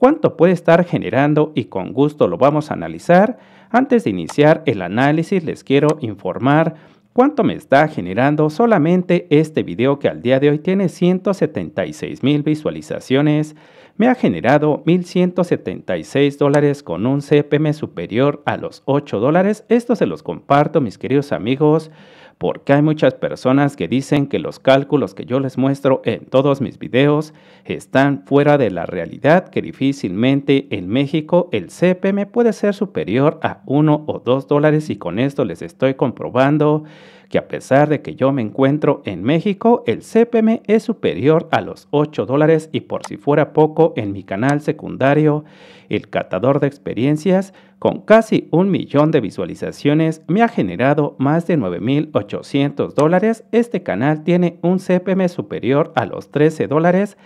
cuánto puede estar generando y con gusto lo vamos a analizar. Antes de iniciar el análisis les quiero informar cuánto me está generando solamente este video que al día de hoy tiene 176 mil visualizaciones me ha generado 1.176 dólares con un CPM superior a los 8 dólares. Esto se los comparto, mis queridos amigos, porque hay muchas personas que dicen que los cálculos que yo les muestro en todos mis videos están fuera de la realidad, que difícilmente en México el CPM puede ser superior a 1 o 2 dólares y con esto les estoy comprobando que a pesar de que yo me encuentro en México, el CPM es superior a los 8 dólares y por si fuera poco, en mi canal secundario, El Catador de Experiencias, con casi un millón de visualizaciones, me ha generado más de 9.800 dólares. Este canal tiene un CPM superior a los 13 dólares.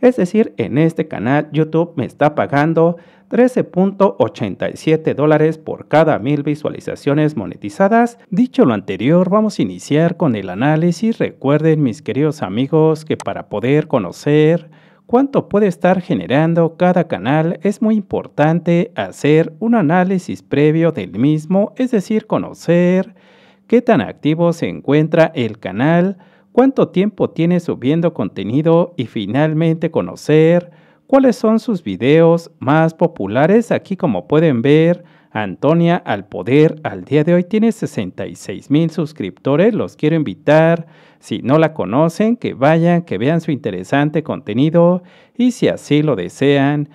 Es decir, en este canal YouTube me está pagando 13.87 dólares por cada mil visualizaciones monetizadas. Dicho lo anterior, vamos a iniciar con el análisis. Recuerden mis queridos amigos que para poder conocer cuánto puede estar generando cada canal, es muy importante hacer un análisis previo del mismo, es decir, conocer qué tan activo se encuentra el canal, cuánto tiempo tiene subiendo contenido y finalmente conocer cuáles son sus videos más populares. Aquí como pueden ver, Antonia al poder al día de hoy tiene 66 mil suscriptores. Los quiero invitar, si no la conocen, que vayan, que vean su interesante contenido y si así lo desean,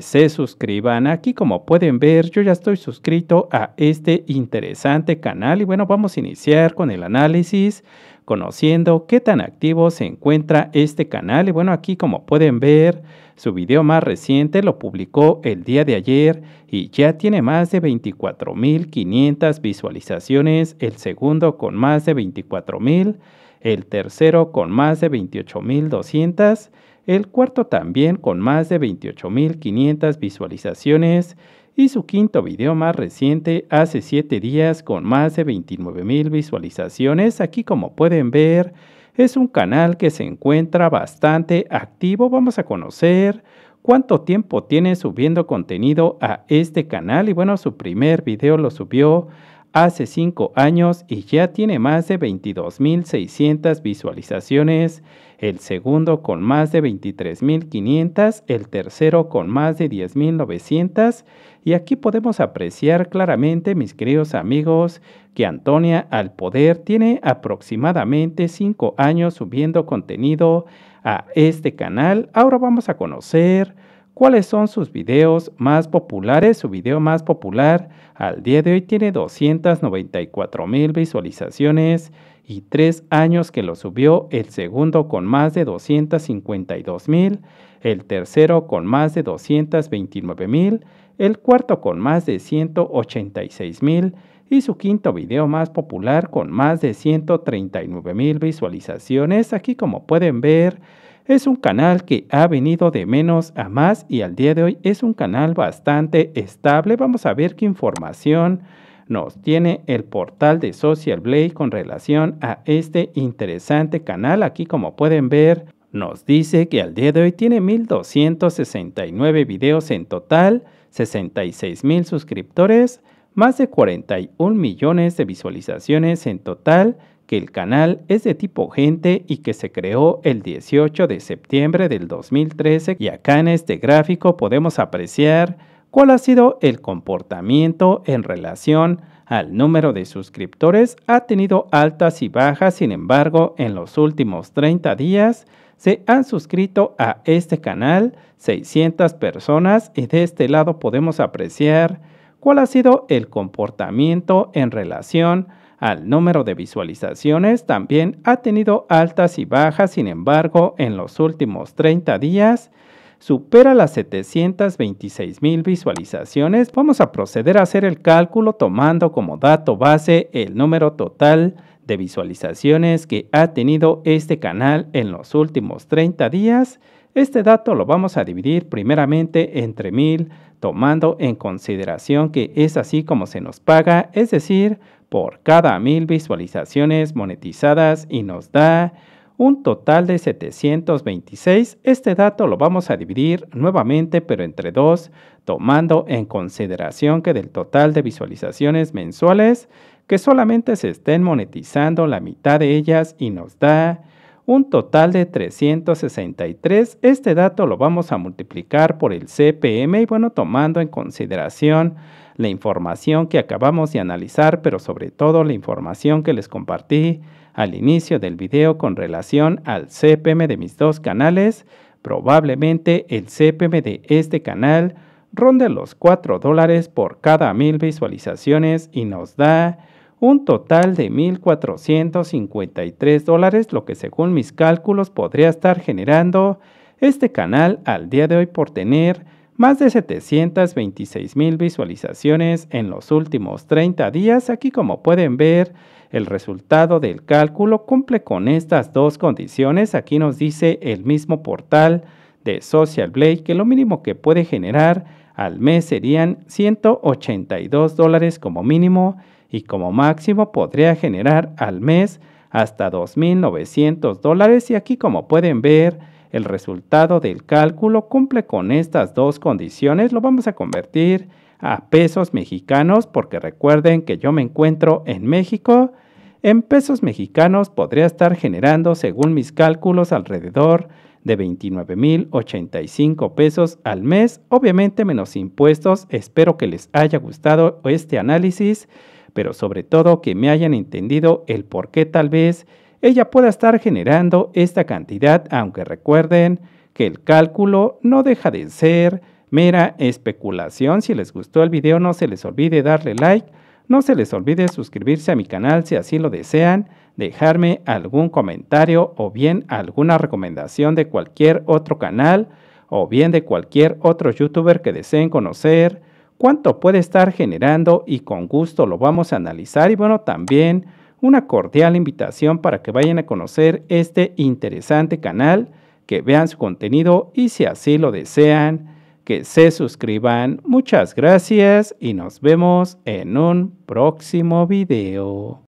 se suscriban. Aquí como pueden ver yo ya estoy suscrito a este interesante canal y bueno vamos a iniciar con el análisis conociendo qué tan activo se encuentra este canal y bueno aquí como pueden ver su video más reciente lo publicó el día de ayer y ya tiene más de 24.500 visualizaciones, el segundo con más de 24.000, el tercero con más de 28.200 el cuarto también con más de 28.500 visualizaciones y su quinto video más reciente hace 7 días con más de 29.000 visualizaciones. Aquí como pueden ver es un canal que se encuentra bastante activo. Vamos a conocer cuánto tiempo tiene subiendo contenido a este canal y bueno su primer video lo subió hace 5 años y ya tiene más de 22.600 visualizaciones, el segundo con más de 23.500, el tercero con más de 10.900 y aquí podemos apreciar claramente, mis queridos amigos, que Antonia al poder tiene aproximadamente 5 años subiendo contenido a este canal. Ahora vamos a conocer cuáles son sus videos más populares. Su video más popular al día de hoy tiene 294 mil visualizaciones y tres años que lo subió, el segundo con más de 252 mil, el tercero con más de 229 mil, el cuarto con más de 186 mil y su quinto video más popular con más de 139 mil visualizaciones. Aquí como pueden ver, es un canal que ha venido de menos a más y al día de hoy es un canal bastante estable. Vamos a ver qué información nos tiene el portal de Social Blade con relación a este interesante canal. Aquí como pueden ver nos dice que al día de hoy tiene 1.269 videos en total, 66.000 suscriptores, más de 41 millones de visualizaciones en total, que el canal es de tipo gente y que se creó el 18 de septiembre del 2013 y acá en este gráfico podemos apreciar cuál ha sido el comportamiento en relación al número de suscriptores ha tenido altas y bajas, sin embargo, en los últimos 30 días se han suscrito a este canal 600 personas y de este lado podemos apreciar cuál ha sido el comportamiento en relación al número de visualizaciones también ha tenido altas y bajas, sin embargo, en los últimos 30 días supera las 726 mil visualizaciones. Vamos a proceder a hacer el cálculo tomando como dato base el número total de visualizaciones que ha tenido este canal en los últimos 30 días. Este dato lo vamos a dividir primeramente entre mil tomando en consideración que es así como se nos paga, es decir, por cada mil visualizaciones monetizadas y nos da un total de 726. Este dato lo vamos a dividir nuevamente pero entre dos, tomando en consideración que del total de visualizaciones mensuales, que solamente se estén monetizando la mitad de ellas y nos da un total de 363. Este dato lo vamos a multiplicar por el CPM y bueno, tomando en consideración la información que acabamos de analizar, pero sobre todo la información que les compartí al inicio del video con relación al CPM de mis dos canales, probablemente el CPM de este canal ronde los 4 dólares por cada mil visualizaciones y nos da un total de 1.453 dólares, lo que según mis cálculos podría estar generando este canal al día de hoy por tener más de 726 mil visualizaciones en los últimos 30 días. Aquí como pueden ver, el resultado del cálculo cumple con estas dos condiciones. Aquí nos dice el mismo portal de Social Blade que lo mínimo que puede generar al mes serían 182 dólares como mínimo y como máximo podría generar al mes hasta 2.900 dólares y aquí como pueden ver el resultado del cálculo cumple con estas dos condiciones, lo vamos a convertir a pesos mexicanos porque recuerden que yo me encuentro en México, en pesos mexicanos podría estar generando según mis cálculos alrededor de 29.085 pesos al mes, obviamente menos impuestos. Espero que les haya gustado este análisis pero sobre todo que me hayan entendido el por qué tal vez ella pueda estar generando esta cantidad, aunque recuerden que el cálculo no deja de ser mera especulación. Si les gustó el video no se les olvide darle like, no se les olvide suscribirse a mi canal si así lo desean, dejarme algún comentario o bien alguna recomendación de cualquier otro canal o bien de cualquier otro youtuber que deseen conocer cuánto puede estar generando y con gusto lo vamos a analizar y bueno, también una cordial invitación para que vayan a conocer este interesante canal, que vean su contenido y si así lo desean, que se suscriban. Muchas gracias y nos vemos en un próximo video.